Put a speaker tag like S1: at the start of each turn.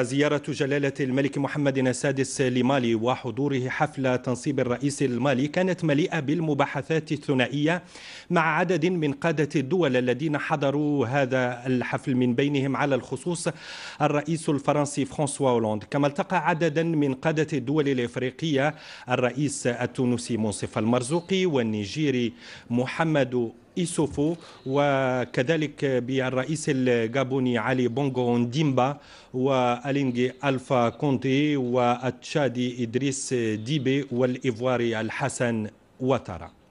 S1: زيارة جلالة الملك محمد السادس لمالي وحضوره حفل تنصيب الرئيس المالي كانت مليئة بالمباحثات الثنائية مع عدد من قادة الدول الذين حضروا هذا الحفل من بينهم على الخصوص الرئيس الفرنسي فرانسوا هولاند كما التقى عددا من قادة الدول الإفريقية الرئيس التونسي منصف المرزوقي والنيجيري محمد إيسوفو وكذلك بالرئيس الجابوني علي بونغو ديمبا والينغي ألفا كونتي والتشادي إدريس ديبي والإيفواري الحسن وترى